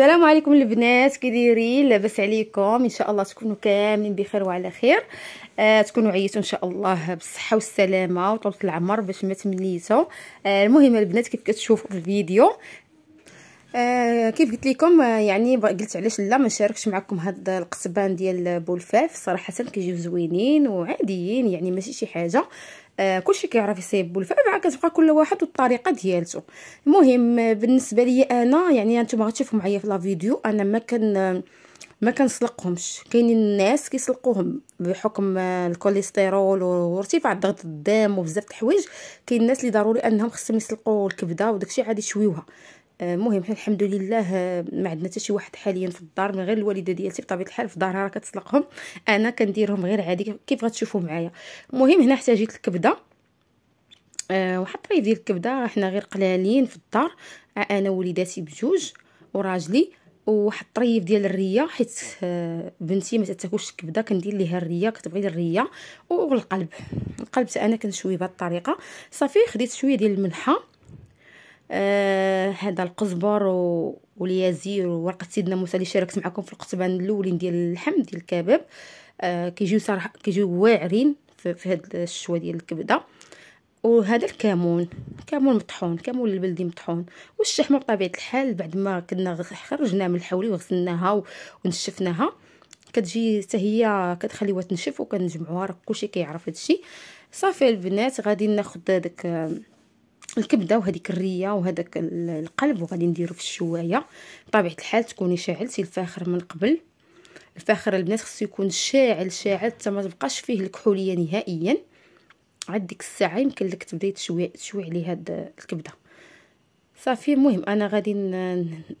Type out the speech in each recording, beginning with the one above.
السلام عليكم البنات كي دايرين لاباس عليكم ان شاء الله تكونوا كاملين بخير وعلى خير آه تكونوا عييتوا ان شاء الله بالصحه والسلامه وطولة العمر باش ما تمليتوا آه المهم البنات كيف كتشوفوا في الفيديو آه، كيف قلت لكم آه، يعني قلت علاش لا ما نشاركش معكم هاد القصبان ديال بولفاف صراحه كيجيو زوينين وعاديين يعني ماشي شي حاجه آه كلشي كيعرف يصيب بولفاف عا كتبقى كل واحد والطريقه ديالته المهم بالنسبه لي انا يعني انتم غتشوفوا معايا في لا فيديو انا ما كان ما كنسلقهمش كاينين الناس كيسلقوهم بحكم آه، الكوليسترول وارتفاع ضغط الدم وبزاف د الحوايج كاين الناس اللي ضروري انهم خصهم يسلقوا الكبده وداكشي عادي يشويوها المهم الحمد لله ما عندنا حتى شي واحد حاليا في الدار من غير الوالده ديالتي بطبيعه الحال في دارها راه كتسلقهم انا كنديرهم غير عادي كيف غتشوفوا معايا المهم هنا احتاجيت الكبده آه، واحد الطريف ديال الكبده حنا غير قلالين في الدار آه، انا ووليداتي بجوج وراجلي وواحد الطريف ديال الريه حيت آه، بنتي ما تاكلش الكبده كندير ليها الريه كتبغي الريه والقلب القلب انا كنشوي بهذه الطريقه صافي خديت شويه ديال الملحه آه هذا القزبر واليازير وورقه سيدنا موسى اللي شاركت معكم في القطبان الاولين ديال اللحم ديال الكباب آه كيجيو صراحه كيجيو واعرين في, في هاد الشوا ديال الكبده وهذا الكمون كمون مطحون كمون البلدي مطحون والشحمه بطبيعه الحال بعد ما كنا خرجنا من الحولي وغسلناها ونشفناها كتجي حتى هي كتخليوها تنشف وكنجمعوها راه كلشي كيعرف هادشي صافي البنات غادي ناخذ داك الكبده وهذيك الريه وهذاك القلب وغادي نديرو في الشوايه بطبيعه الحال تكوني شاعلتي الفاخر من قبل الفاخر البنات خصو يكون شاعل شاعل حتى ما تبقاش فيه الكحوليه نهائيا عاد ديك الساعه يمكن لك تبداي تشوي تشوي عليه هاد الكبده صافي المهم انا غادي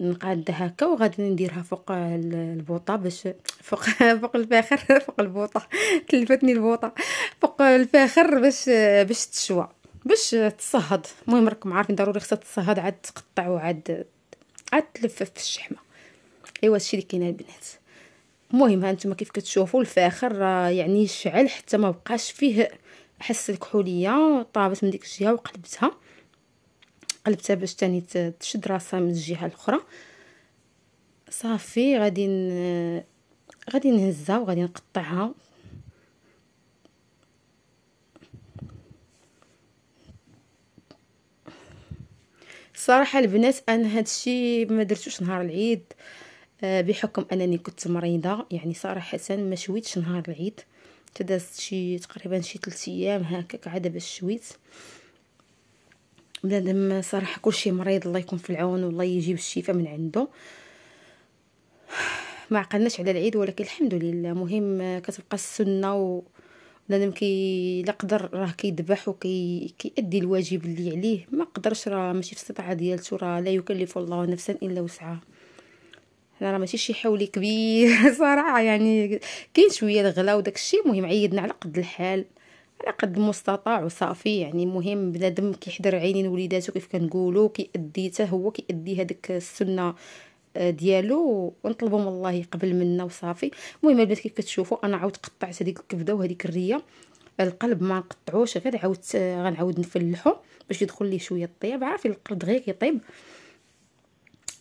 نقاد هكا وغادي نديرها فوق البوطه باش فوق فوق الفاخر فوق البوطه تلفتني البوطه فوق الفاخر باش باش تشوى باش تصهد المهم راكم عارفين ضروري خصها تصهد عاد تقطع وعاد عاد تلفف في الشحمه ايوا هادشي اللي كاين البنات المهم ها نتوما كيف كتشوفوا الفاخر يعني شعل حتى ما بقاش فيه حس الكحوليه طابت من ديك الجهه وقلبتها قلبتها باش تاني تشد راسها من الجهه الاخرى صافي غادي غادي نهزها وغادي نقطعها الصراحه البنات انا هادشي ما درتوش نهار العيد آه، بحكم انني كنت مريضه يعني صراحه ما شويتش نهار العيد تدازت شي تقريبا شي 3 ايام هكاك عاد باش شويت بنادم صراحه كلشي مريض الله يكون في العون والله يجيب الشفاء من عنده ما عقلناش على العيد ولكن الحمد لله مهم آه، كتبقى السنه و بنادم كي لا قدر راه كيذبح وكي كيأدي الواجب اللي عليه ما قدرش راه ماشي في السطعه ديالته راه لا يكلف الله نفسا الا وسعها انا راه ماشي شي حولي كبير صراحه يعني كاين شويه الغلا وداك الشيء مهم عيدنا على قد الحال على قد المستطاع وصافي يعني مهم بنادم كيحضر عينين وليداتو كيف كنقولوا كيأدي حتى هو كيأدي هذيك السنه ديالو ونطلبوا من الله يقبل منا وصافي المهم البنات كيف كتشوفوا انا عاود قطعت هذيك الكبده وهذيك الريه القلب ما نقطعوش غير عاود غنعاود نفلحو باش يدخل ليه شويه الطياب عارفين القلب دغيا كيطيب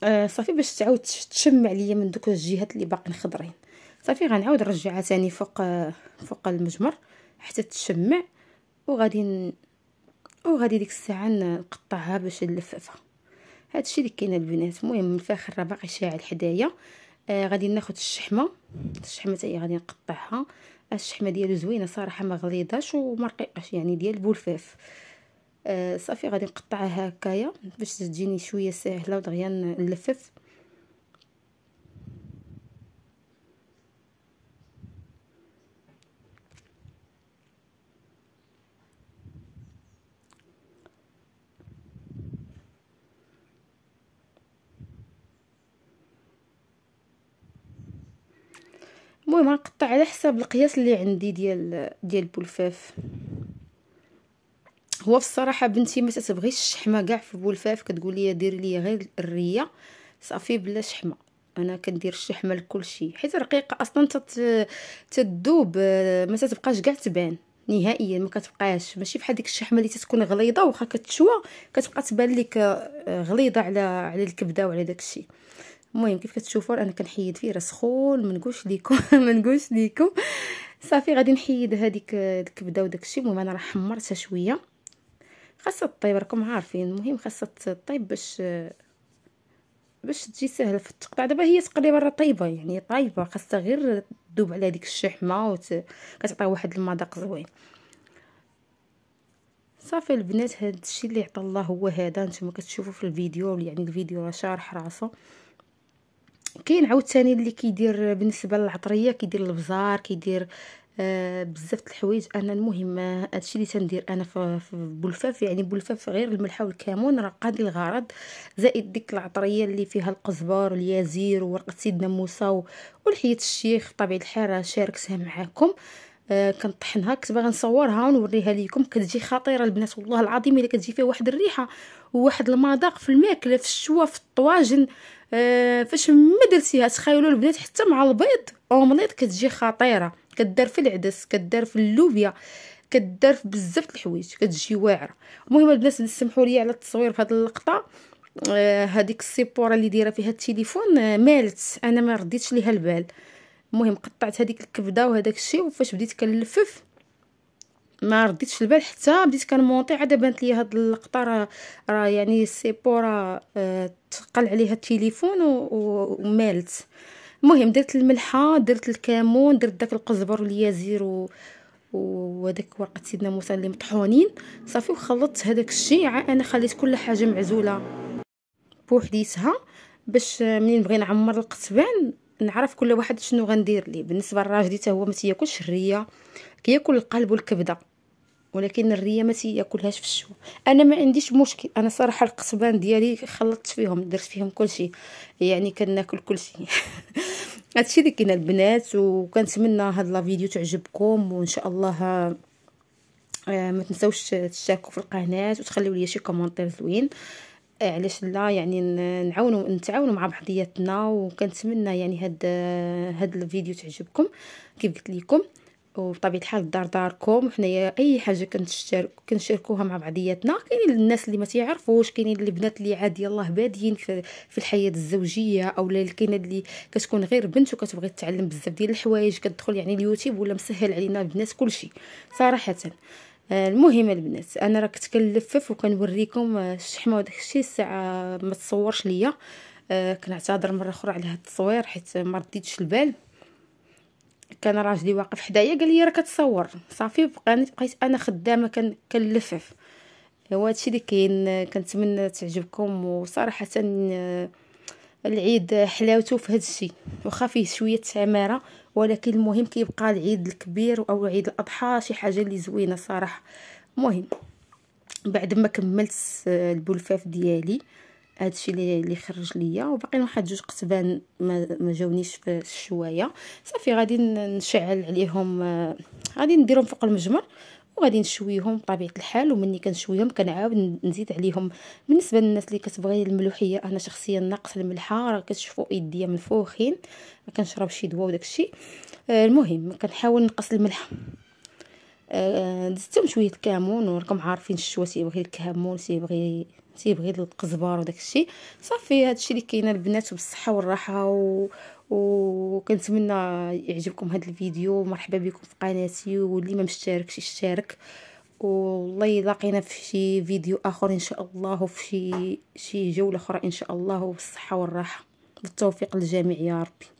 آه، صافي باش تعاود تشمع ليا من دوك الجهات اللي باقيين خضرين صافي غنعاود نرجعها ثاني فوق فوق المجمر حتى تشمع وغادي وغادي ديك الساعه نقطعها باش نلففها هادشي اللي كاين البنات المهم الفاخر راه باقي شاعل حدايا آه غادي ناخذ الشحمه الشحمه تاهي غادي نقطعها الشحمه ديالو زوينه صراحه ما غليظاش وما رقيقاش يعني ديال بولفاف آه صافي غادي نقطعها هكايا باش تجيني شويه ساهله ودغيا نلفف المهم غنقطع على حساب القياس اللي عندي ديال ديال البولفاف هو في الصراحه بنتي ما تتبغيش الشحمه كاع في البولفاف كتقول لي دير لي غير الريه صافي بلا شحمه انا كندير الشحمه لكل شيء حيت رقيقه اصلا تت... تدوب آه، ما تتبقاش كاع تبان نهائيا ما كتبقاش ماشي بحال ديك الشحمه اللي تتكون غليظه واخا كتشوى كتبقى تبان لك آه، غليظه على على الكبده وعلى داكشي المهم كيف كتشوفوا انا كنحيد فيه راه سخون ما نقولش ليكم ما نقولش ليكم صافي غادي نحيد هذيك الكبده وداك الشيء المهم انا راه حمرتها شويه خاصها طيب راكم عارفين المهم خاصها طيب باش باش تجي سهله في التقطع دابا هي تقريبا راه طيبه يعني طايبه خاصها غير تذوب على هذيك الشحمه وت... كتعطي واحد المذاق زوين صافي البنات هذا الشيء اللي عطى الله هو هذا نتوما كتشوفوا في الفيديو يعني الفيديو راه شارح راسه كاين عاوتاني اللي كيدير بالنسبه للعطريه كيدير البزار كيدير آه بزاف د الحوايج انا المهم هادشي اللي تندير انا في بلفاف يعني بلفاف غير الملحه والكمون راه قادي الغرض زائد ديك العطريه اللي فيها القزبر واليازير وورقه سيدنا موسى والحياه الشيخ طبيعي الحال راه شاركتها معاكم آه، كنطحنها كنت باغا نصورها ونوريها ليكم كتجي خطيره البنات والله العظيم الا كتجي فيها واحد الريحه وواحد المذاق في الماكله في الشوا في الطواجن آه، فاش ما درتيها تخيلوا البنات حتى مع البيض اومليط كتجي خطيره كدار في العدس كدار في اللوبيا كدار في بزاف الحوايج كتجي واعره المهم البنات نسمحوا لي على التصوير في هذه اللقطه هذيك آه، السيبوره اللي دايره فيها التليفون مالت انا ما رديتش ليها البال المهم قطعت هذيك الكبده وهذاك الشيء وفاش بديت كنلفف ما رديتش البال حتى بديت كنمونطي عاد بانت لي هاد اللقطه راه راه يعني سيبورا راه آه، تقل عليها التليفون ومالت المهم درت الملحه درت الكمون درت داك القزبر واليازير و وهذاك ورقه سيدنا موسى اللي مطحونين صافي وخلطت هذاك الشيء انا خليت كل حاجه معزوله بوحديتها باش منين بغي نعمر القتبان نعرف كل واحد شنو غندير لي بالنسبه للراجل حتى هو ما تياكلش الريه كياكل القلب والكبده ولكن الريه ما تياكلهاش في الشو انا ما عنديش مشكل انا صراحه القصبان ديالي خلطت فيهم درت فيهم كلشي يعني كناكل كلشي هادشي اللي كاين البنات وكنتمنى هاد لا فيديو تعجبكم وان شاء الله آه، ما تنساوش تشاركوا في القناه وتخليوا لي شي كومونتير زوين إيه، علاش لا يعني نعاونوا نتعاونوا مع بعضياتنا وكنتمنى يعني هاد هاد الفيديو تعجبكم كيف قلت لكم وبطبيعه الحال دار داركم حنايا اي حاجه كنشارك كنشاركوها مع بعضياتنا كاينين الناس اللي ما تيعرفوش كاينين البنات اللي عاد الله بادين في, في الحياه الزوجيه او كاينه اللي كتكون غير بنت وكتبغي تتعلم بزاف ديال الحوايج كتدخل يعني اليوتيوب ولا مسهل علينا البنات كلشي صراحه آه، المهم البنات انا راه كنت كنلفف وكنوريكم آه، الشحمه وداكشي الساعه ما تصورش ليا آه، كنعتذر مره اخرى على هذا التصوير حيت ما رديتش البال كان راجلي واقف حدايا قال لي راه كتصور صافي بقيت انا خدامه كن كنلفف هو هادشي اللي كاين كنتمنى تعجبكم وصراحه العيد حلاوته في هذا الشيء واخا فيه شويه عماره ولكن المهم كيبقى العيد الكبير او عيد الاضحى شي حاجه اللي زوينه صراحه المهم بعد ما كملت البلفاف ديالي هادشي اللي اللي خرج ليا وباقي واحد جوج قتبان ما, ما جاونيش في الشوايه صافي غادي نشعل عليهم آه، غادي نديرهم فوق المجمر وغادي نشويهم بطبيعه الحال ومني كنشويهم كنعاود نزيد عليهم بالنسبه للناس اللي كتبغي الملوحيه انا شخصيا ناقص الملحه راه كتشوفوا يديا منفوخين ما شي دواء وداكشي آه المهم كنحاول نقص الملح آه دزتهم شويه الكمون وراكم عارفين الشوا تيبغي الكمون تيبغي تيبغي القزبر وداك الشيء صافي هذا الشيء اللي كاين البنات وبالصحه والراحه و... وكنتمنى يعجبكم هذا الفيديو مرحبا بكم في قناتي واللي ما مشتركش يشترك والله يلاقينا في شي فيديو اخر ان شاء الله وفي شي شي جوله اخرى ان شاء الله والصحه والراحه بالتوفيق للجميع يا ربي